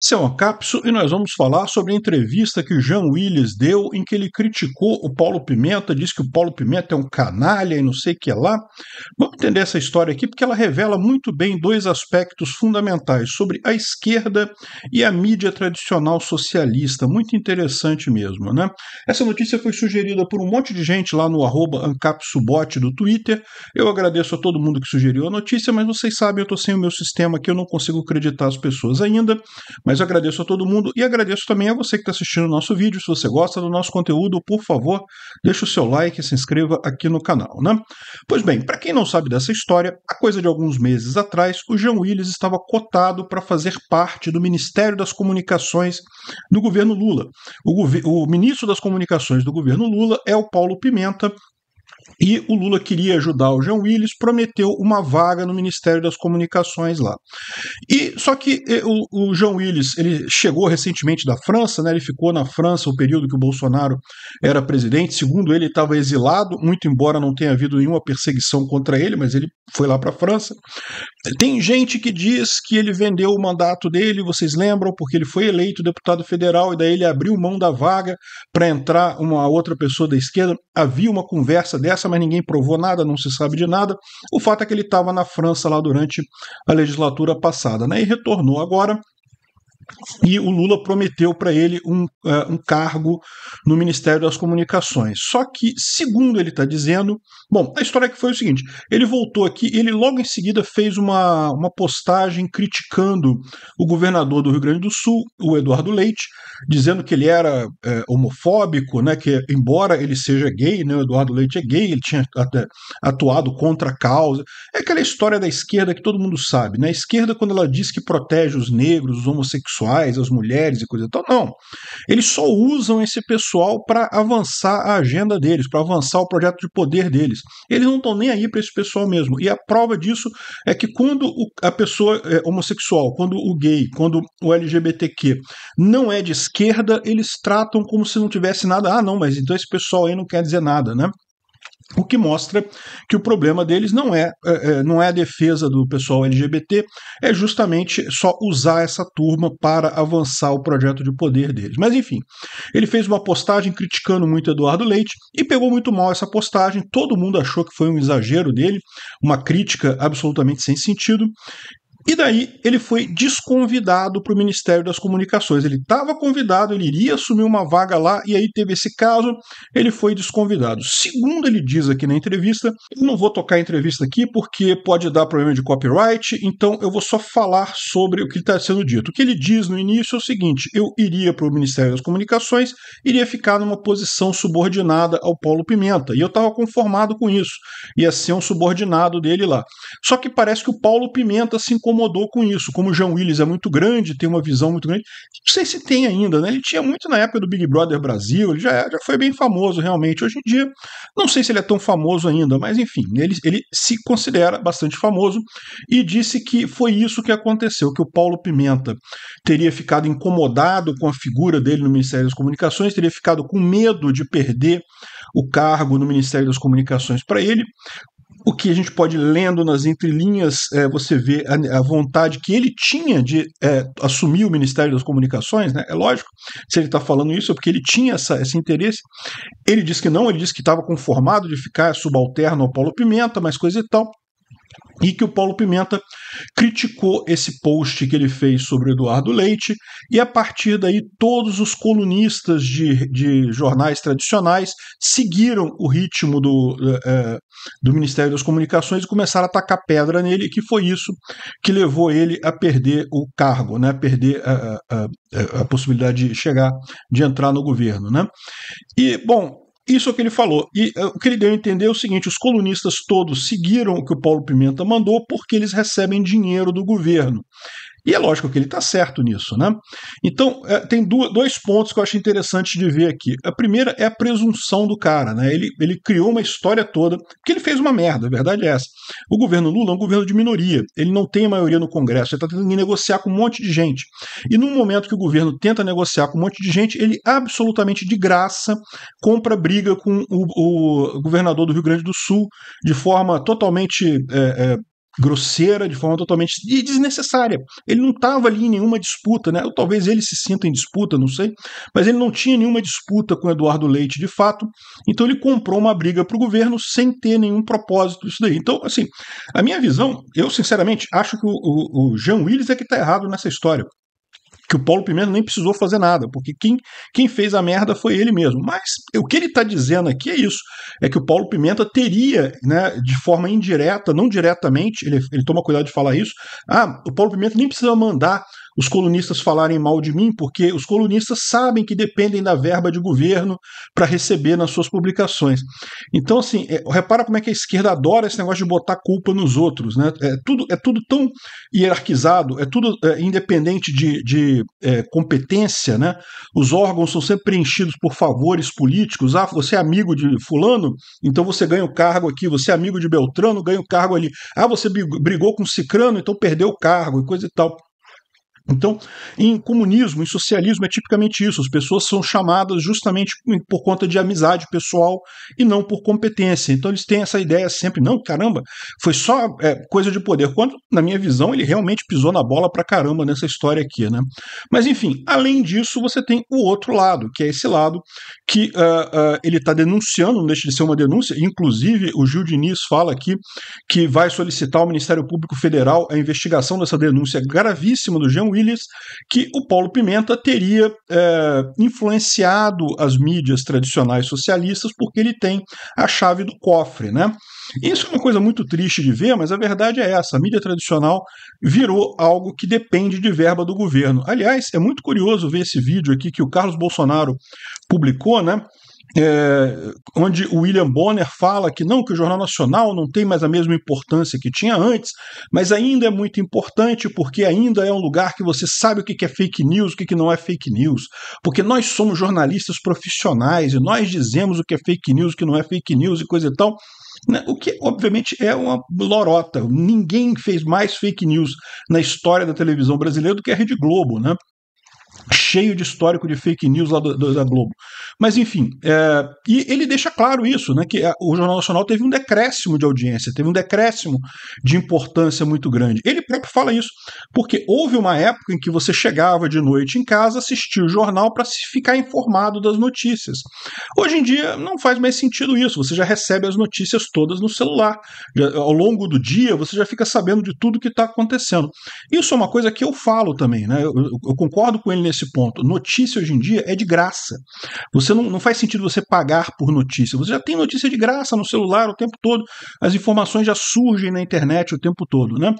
Esse é e nós vamos falar sobre a entrevista que o Jean Willis deu em que ele criticou o Paulo Pimenta, disse que o Paulo Pimenta é um canalha e não sei o que lá. Vamos entender essa história aqui porque ela revela muito bem dois aspectos fundamentais sobre a esquerda e a mídia tradicional socialista. Muito interessante mesmo, né? Essa notícia foi sugerida por um monte de gente lá no ancapsubot do Twitter. Eu agradeço a todo mundo que sugeriu a notícia, mas vocês sabem, eu estou sem o meu sistema que eu não consigo acreditar as pessoas ainda mas eu agradeço a todo mundo e agradeço também a você que está assistindo o nosso vídeo. Se você gosta do nosso conteúdo, por favor, deixe o seu like e se inscreva aqui no canal, né? Pois bem, para quem não sabe dessa história, há coisa de alguns meses atrás, o Jean Willis estava cotado para fazer parte do Ministério das Comunicações do governo Lula. O, gov o ministro das Comunicações do governo Lula é o Paulo Pimenta, e o Lula queria ajudar o João Willis, prometeu uma vaga no Ministério das Comunicações lá. E só que eh, o, o João Willis ele chegou recentemente da França, né? Ele ficou na França o período que o Bolsonaro era presidente. Segundo ele, estava exilado, muito embora não tenha havido nenhuma perseguição contra ele, mas ele foi lá para a França. Tem gente que diz que ele vendeu o mandato dele, vocês lembram, porque ele foi eleito deputado federal e daí ele abriu mão da vaga para entrar uma outra pessoa da esquerda. Havia uma conversa dessa mas ninguém provou nada, não se sabe de nada. O fato é que ele estava na França lá durante a legislatura passada, né? E retornou agora e o Lula prometeu para ele um, uh, um, cargo no Ministério das Comunicações. Só que, segundo ele está dizendo, bom, a história que foi o seguinte: ele voltou aqui e ele logo em seguida fez uma, uma postagem criticando o governador do Rio Grande do Sul, o Eduardo Leite, dizendo que ele era é, homofóbico, né, que embora ele seja gay, né, o Eduardo Leite é gay, ele tinha até atuado contra a causa. É aquela história da esquerda que todo mundo sabe, né? A esquerda, quando ela diz que protege os negros, os homossexuais, homossexuais, as mulheres e coisa e tal. Não. Eles só usam esse pessoal para avançar a agenda deles, para avançar o projeto de poder deles. Eles não estão nem aí para esse pessoal mesmo. E a prova disso é que quando a pessoa é homossexual, quando o gay, quando o LGBTQ não é de esquerda, eles tratam como se não tivesse nada. Ah, não, mas então esse pessoal aí não quer dizer nada, né? o que mostra que o problema deles não é, é, é não é a defesa do pessoal LGBT, é justamente só usar essa turma para avançar o projeto de poder deles. Mas enfim, ele fez uma postagem criticando muito Eduardo Leite e pegou muito mal essa postagem. Todo mundo achou que foi um exagero dele, uma crítica absolutamente sem sentido. E daí ele foi desconvidado para o Ministério das Comunicações. Ele estava convidado, ele iria assumir uma vaga lá, e aí teve esse caso, ele foi desconvidado. Segundo ele diz aqui na entrevista, eu não vou tocar a entrevista aqui porque pode dar problema de copyright, então eu vou só falar sobre o que está sendo dito. O que ele diz no início é o seguinte: eu iria para o Ministério das Comunicações, iria ficar numa posição subordinada ao Paulo Pimenta, e eu estava conformado com isso, ia ser um subordinado dele lá. Só que parece que o Paulo Pimenta se assim incomodou incomodou com isso. Como o Jean Willis é muito grande, tem uma visão muito grande, não sei se tem ainda, né? Ele tinha muito na época do Big Brother Brasil, ele já, já foi bem famoso realmente. Hoje em dia, não sei se ele é tão famoso ainda, mas enfim, ele, ele se considera bastante famoso e disse que foi isso que aconteceu, que o Paulo Pimenta teria ficado incomodado com a figura dele no Ministério das Comunicações, teria ficado com medo de perder o cargo no Ministério das Comunicações para ele, o que a gente pode lendo nas entrelinhas, é, você vê a, a, vontade que ele tinha de é, assumir o Ministério das Comunicações, né? É lógico, se ele está falando isso é porque ele tinha essa, esse interesse. Ele disse que não, ele disse que estava conformado de ficar subalterno ao Paulo Pimenta, mais coisa e tal e que o Paulo Pimenta criticou esse post que ele fez sobre Eduardo Leite, e a partir daí todos os colunistas de, de jornais tradicionais seguiram o ritmo do, é, do Ministério das Comunicações e começaram a tacar pedra nele, que foi isso que levou ele a perder o cargo, né, a perder a, a, a, a possibilidade de chegar, de entrar no governo. Né? E, bom, isso é o que ele falou. E eh, o que ele deu a entender é o seguinte: os colunistas todos seguiram o que o Paulo Pimenta mandou porque eles recebem dinheiro do governo. E é lógico que ele está certo nisso, né? Então, é, tem do, dois pontos que eu acho interessante de ver aqui. A primeira é a presunção do cara, né? Ele, ele criou uma história toda, porque ele fez uma merda, a verdade é essa. O governo Lula é um governo de minoria, ele não tem maioria no Congresso, ele está tentando negociar com um monte de gente. E no momento que o governo tenta negociar com um monte de gente, ele absolutamente de graça compra briga com o, o governador do Rio Grande do Sul de forma totalmente é, é, grosseira, de forma totalmente desnecessária. Ele não estava ali em nenhuma disputa, né? Ou talvez ele se sinta em disputa, não sei, mas ele não tinha nenhuma disputa com Eduardo Leite de fato, então ele comprou uma briga para o governo sem ter nenhum propósito isso daí. Então, assim, a minha visão, eu sinceramente acho que o, o, o Jean Willis é que está errado nessa história que o Paulo Pimenta nem precisou fazer nada, porque quem, quem fez a merda foi ele mesmo. Mas o que ele está dizendo aqui é isso: é que o Paulo Pimenta teria, né, de forma indireta, não diretamente, ele, ele toma cuidado de falar isso. Ah, o Paulo Pimenta nem precisa mandar os colunistas falarem mal de mim, porque os colunistas sabem que dependem da verba de governo para receber nas suas publicações. Então, assim, é, repara como é que a esquerda adora esse negócio de botar culpa nos outros. Né? É, tudo, é tudo tão hierarquizado, é tudo é, independente de, de é, competência. Né? Os órgãos são sempre preenchidos por favores políticos. Ah, você é amigo de Fulano, então você ganha o cargo aqui. Você é amigo de Beltrano, ganha o cargo ali. Ah, você brigou com Cicrano, então perdeu o cargo e coisa e tal. Então, em comunismo, em socialismo, é tipicamente isso. As pessoas são chamadas justamente por conta de amizade pessoal e não por competência. Então, eles têm essa ideia sempre, não, caramba, foi só é, coisa de poder. Quando, na minha visão, ele realmente pisou na bola pra caramba nessa história aqui, né? Mas, enfim, além disso, você tem o outro lado, que é esse lado que uh, uh, ele está denunciando, não deixa de ser uma denúncia. Inclusive, o Gil Diniz fala aqui que vai solicitar ao Ministério Público Federal a investigação dessa denúncia gravíssima do Jean Willis, que o Paulo Pimenta teria é, influenciado as mídias tradicionais socialistas porque ele tem a chave do cofre, né? Isso é uma coisa muito triste de ver, mas a verdade é essa: a mídia tradicional virou algo que depende de verba do governo. Aliás, é muito curioso ver esse vídeo aqui que o Carlos Bolsonaro publicou, né? é, onde o William Bonner fala que não, que o Jornal Nacional não tem mais a mesma importância que tinha antes, mas ainda é muito importante porque ainda é um lugar que você sabe o que é fake news, o que não é fake news, porque nós somos jornalistas profissionais e nós dizemos o que é fake news, o que não é fake news e coisa e tal. Né? O que, obviamente, é uma lorota. Ninguém fez mais fake news na história da televisão brasileira do que a Rede Globo, né? cheio de histórico de fake news lá do, do, da Globo. Mas, enfim, é, e ele deixa claro isso, né, que a, é, o Jornal Nacional teve um decréscimo de audiência, teve um decréscimo de importância muito grande. Ele próprio fala isso, porque houve uma época em que você chegava de noite em casa, assistia o jornal para se ficar informado das notícias. Hoje em dia não faz mais sentido isso, você já recebe as notícias todas no celular. Já, ao longo do dia você já fica sabendo de tudo que está acontecendo. Isso é uma coisa que eu falo também, né, eu, eu concordo com ele nesse ponto. Notícia hoje em dia é de graça. Você não, não faz sentido você pagar por notícia. Você já tem notícia de graça no celular o tempo todo. As informações já surgem na internet o tempo todo, né?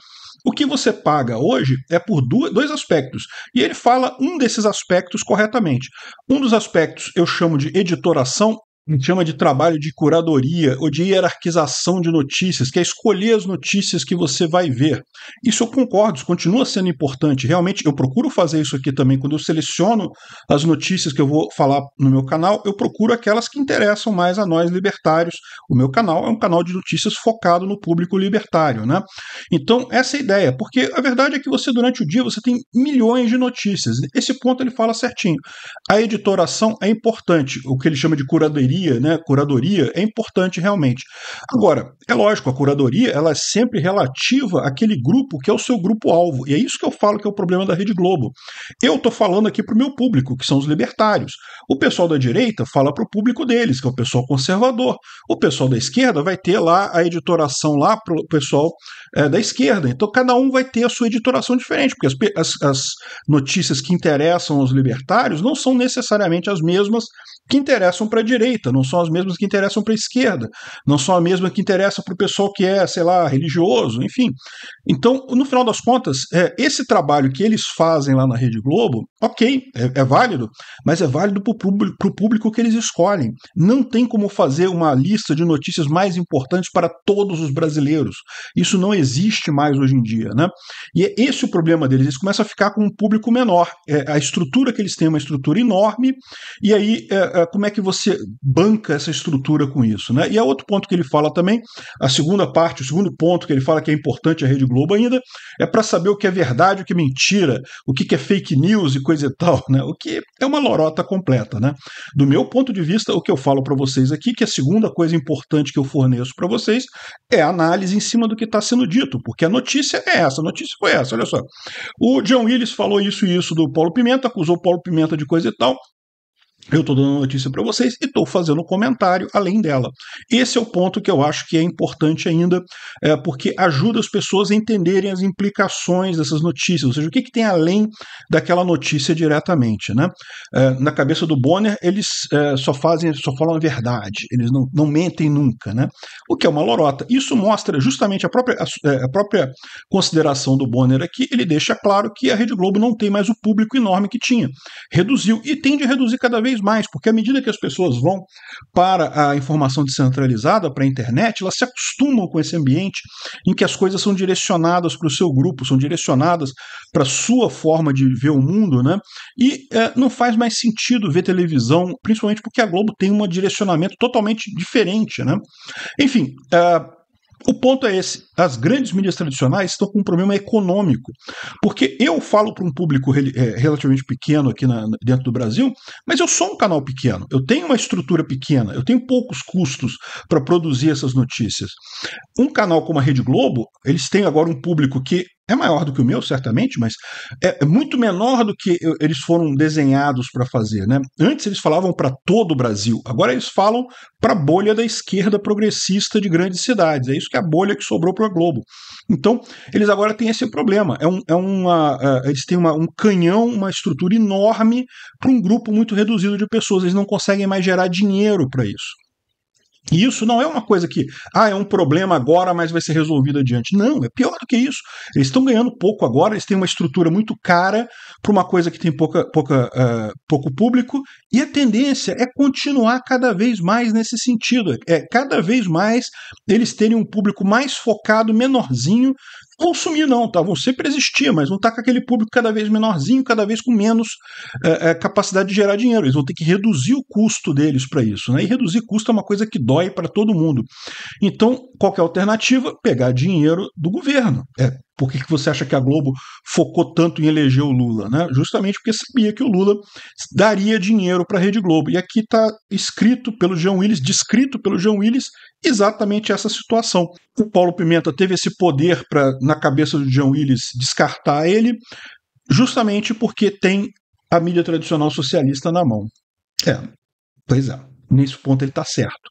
O que você paga hoje é por dois aspectos. E ele fala um desses aspectos corretamente. Um dos aspectos eu chamo de editoração gente chama de trabalho de curadoria ou de hierarquização de notícias, que é escolher as notícias que você vai ver. Isso eu concordo, isso continua sendo importante. Realmente, eu procuro fazer isso aqui também. Quando eu seleciono as notícias que eu vou falar no meu canal, eu procuro aquelas que interessam mais a nós libertários. O meu canal é um canal de notícias focado no público libertário, né? Então, essa é a ideia, porque a verdade é que você, durante o dia, você tem milhões de notícias. Esse ponto ele fala certinho. A editoração é importante, o que ele chama de curadoria curadoria, né? Curadoria é importante realmente. Agora, é lógico, a curadoria ela é sempre relativa àquele grupo que é o seu grupo-alvo. E é isso que eu falo que é o problema da Rede Globo. Eu estou falando aqui para o meu público, que são os libertários. O pessoal da direita fala para o público deles, que é o pessoal conservador. O pessoal da esquerda vai ter lá a editoração lá para o pessoal é, da esquerda. Então cada um vai ter a sua editoração diferente, porque as, as, as notícias que interessam aos libertários não são necessariamente as mesmas que interessam para a direita direita, não são as mesmas que interessam para a esquerda, não são as mesmas que interessam para o pessoal que é, sei lá, religioso, enfim. Então, no final das contas, é, esse trabalho que eles fazem lá na Rede Globo, ok, é, é válido, mas é válido para o público, público que eles escolhem. Não tem como fazer uma lista de notícias mais importantes para todos os brasileiros. Isso não existe mais hoje em dia, né? E é esse o problema deles. Eles começam a ficar com um público menor. É, a estrutura que eles têm é uma estrutura enorme. E aí, é, é, como é que você banca essa estrutura com isso. Né? E é outro ponto que ele fala também, a segunda parte, o segundo ponto que ele fala que é importante a Rede Globo ainda, é para saber o que é verdade, o que é mentira, o que é fake news e coisa e tal, né? o que é uma lorota completa. Né? Do meu ponto de vista, o que eu falo para vocês aqui, que a segunda coisa importante que eu forneço para vocês é a análise em cima do que está sendo dito, porque a notícia é essa, a notícia foi essa, olha só. O John Willis falou isso e isso do Paulo Pimenta, acusou Paulo Pimenta de coisa e tal, eu estou dando notícia para vocês e estou fazendo um comentário além dela. Esse é o ponto que eu acho que é importante ainda, é, porque ajuda as pessoas a entenderem as implicações dessas notícias, ou seja, o que, que tem além daquela notícia diretamente. Né? É, na cabeça do Bonner, eles é, só fazem, só falam a verdade, eles não, não mentem nunca, né? o que é uma lorota. Isso mostra justamente a própria, a, é, a própria consideração do Bonner aqui, ele deixa claro que a Rede Globo não tem mais o público enorme que tinha, reduziu e tende a reduzir cada vez vez mais, porque à medida que as pessoas vão para a informação descentralizada, para a internet, elas se acostumam com esse ambiente em que as coisas são direcionadas para o seu grupo, são direcionadas para a sua forma de ver o mundo, né? E é, não faz mais sentido ver televisão, principalmente porque a Globo tem um direcionamento totalmente diferente, né? Enfim, é, o ponto é esse as grandes mídias tradicionais estão com um problema econômico. Porque eu falo para um público eh, relativamente pequeno aqui na, dentro do Brasil, mas eu sou um canal pequeno, eu tenho uma estrutura pequena, eu tenho poucos custos para produzir essas notícias. Um canal como a Rede Globo, eles têm agora um público que é maior do que o meu, certamente, mas é, é muito menor do que eles foram desenhados para fazer. Né? Antes eles falavam para todo o Brasil, agora eles falam para a bolha da esquerda progressista de grandes cidades. É isso que é a bolha que sobrou para a Globo. Então, eles agora têm esse problema. É um, é uma, uh, eles têm uma, um canhão, uma estrutura enorme para um grupo muito reduzido de pessoas. Eles não conseguem mais gerar dinheiro para isso. E isso não é uma coisa que, ah, é um problema agora, mas vai ser resolvido adiante. Não, é pior do que isso. Eles estão ganhando pouco agora, eles têm uma estrutura muito cara para uma coisa que tem pouca, pouca, uh, pouco público, e a tendência é continuar cada vez mais nesse sentido. É cada vez mais eles terem um público mais focado, menorzinho, consumir sumir, não, tá? Vão sempre existir, mas vão estar tá com aquele público cada vez menorzinho, cada vez com menos é, é, capacidade de gerar dinheiro. Eles vão ter que reduzir o custo deles para isso, né? E reduzir custo é uma coisa que dói para todo mundo. Então, qual é a alternativa? Pegar dinheiro do governo. É por que, você acha que a Globo focou tanto em eleger o Lula? Né? Justamente porque sabia que o Lula daria dinheiro para a Rede Globo. E aqui está escrito pelo Jean Willis, descrito pelo Jean Willis, exatamente essa situação. O Paulo Pimenta teve esse poder para, na cabeça do Jean Willis, descartar ele, justamente porque tem a mídia tradicional socialista na mão. É, pois é, nesse ponto ele está certo.